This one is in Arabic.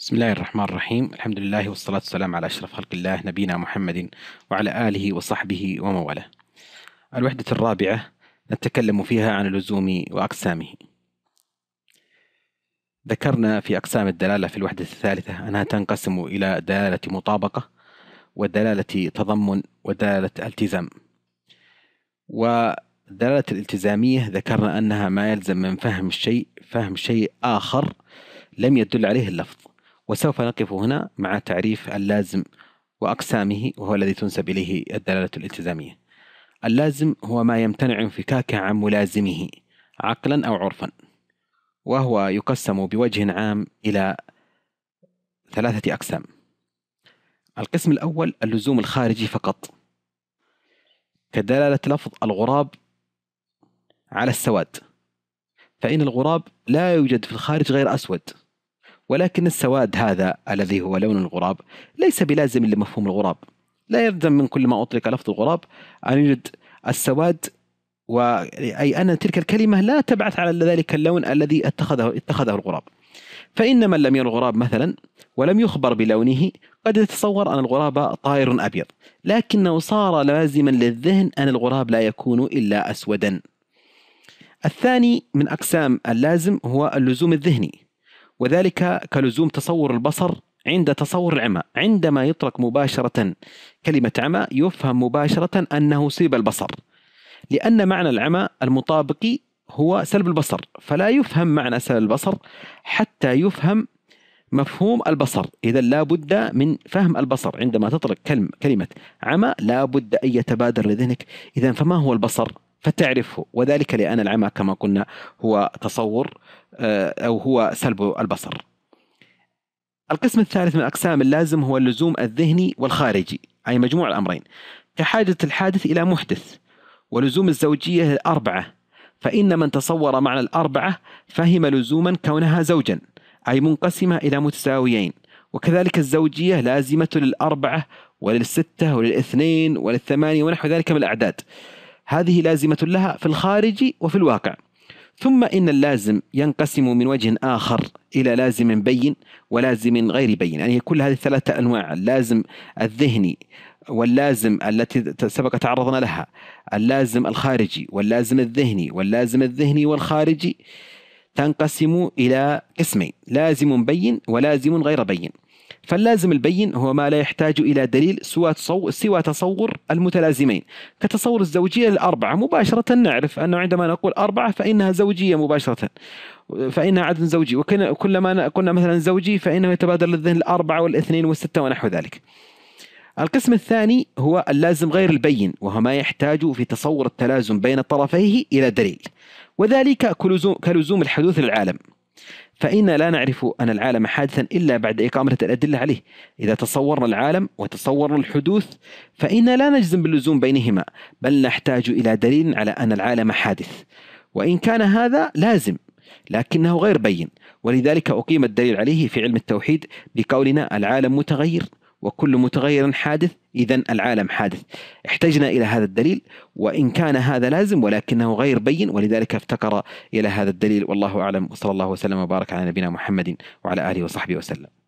بسم الله الرحمن الرحيم الحمد لله والصلاة والسلام على أشرف خلق الله نبينا محمد وعلى آله وصحبه ومواله الوحدة الرابعة نتكلم فيها عن اللزوم وأقسامه ذكرنا في أقسام الدلالة في الوحدة الثالثة أنها تنقسم إلى دلالة مطابقة ودلالة تضمن ودلالة التزام ودلالة الالتزامية ذكرنا أنها ما يلزم من فهم الشيء فهم شيء آخر لم يدل عليه اللفظ وسوف نقف هنا مع تعريف اللازم وأقسامه وهو الذي تنسب إليه الدلالة الالتزامية اللازم هو ما يمتنع انفكاكه عن ملازمه عقلا أو عرفا وهو يقسم بوجه عام إلى ثلاثة أقسام القسم الأول اللزوم الخارجي فقط كدلالة لفظ الغراب على السواد فإن الغراب لا يوجد في الخارج غير أسود ولكن السواد هذا الذي هو لون الغراب ليس بلازم لمفهوم الغراب لا يلزم من كل ما أطلق لفظ الغراب أن يوجد السواد و... أي أن تلك الكلمة لا تبعث على ذلك اللون الذي اتخذه اتخذه الغراب فإن من لم ير الغراب مثلا ولم يخبر بلونه قد يتصور أن الغراب طائر أبيض لكنه صار لازما للذهن أن الغراب لا يكون إلا أسودا الثاني من أقسام اللازم هو اللزوم الذهني وذلك كلزوم تصور البصر عند تصور العمى عندما يطلق مباشرة كلمة عمى يفهم مباشرة أنه سلب البصر لأن معنى العمى المطابق هو سلب البصر فلا يفهم معنى سلب البصر حتى يفهم مفهوم البصر إذا لا بد من فهم البصر عندما تطلق كلمة عمى لا بد أن يتبادر لذهنك إذا فما هو البصر فتعرفه وذلك لأن العمى كما قلنا هو تصور آه، أو هو سلب البصر القسم الثالث من أقسام اللازم هو اللزوم الذهني والخارجي أي مجموع الأمرين كحاجة الحادث إلى محدث ولزوم الزوجية الأربعة فإن من تصور معنى الأربعة فهم لزوما كونها زوجا أي منقسمة إلى متساويين وكذلك الزوجية لازمة للأربعة وللستة وللاثنين وللثمانية ونحو ذلك من الأعداد هذه لازمة لها في الخارج وفي الواقع ثم إن اللازم ينقسم من وجه آخر إلى لازم بين ولازم غير بين يعني كل هذه الثلاثة أنواع اللازم الذهني واللازم التي سبق تعرضنا لها اللازم الخارجي واللازم الذهني واللازم الذهني والخارجي تنقسم إلى قسمين لازم بين ولازم غير بين فاللازم البين هو ما لا يحتاج إلى دليل سوى تصور, سوى تصور المتلازمين كتصور الزوجية للأربعة مباشرة نعرف أنه عندما نقول أربعة فإنها زوجية مباشرة فإنها عدد زوجي وكلما قلنا مثلا زوجي فإنه يتبادر للذهن الأربعة والاثنين والستة ونحو ذلك القسم الثاني هو اللازم غير البين وهو ما يحتاج في تصور التلازم بين طرفيه إلى دليل وذلك كلزوم الحدوث للعالم فإنا لا نعرف أن العالم حادثا إلا بعد إقامة الأدلة عليه إذا تصورنا العالم وتصورنا الحدوث فإنا لا نجزم باللزوم بينهما بل نحتاج إلى دليل على أن العالم حادث وإن كان هذا لازم لكنه غير بين ولذلك أقيم الدليل عليه في علم التوحيد بقولنا العالم متغير وكل متغير حادث إذا العالم حادث احتجنا إلى هذا الدليل وإن كان هذا لازم ولكنه غير بين ولذلك افتقر إلى هذا الدليل والله أعلم وصلى الله وسلم وبارك على نبينا محمد وعلى آله وصحبه وسلم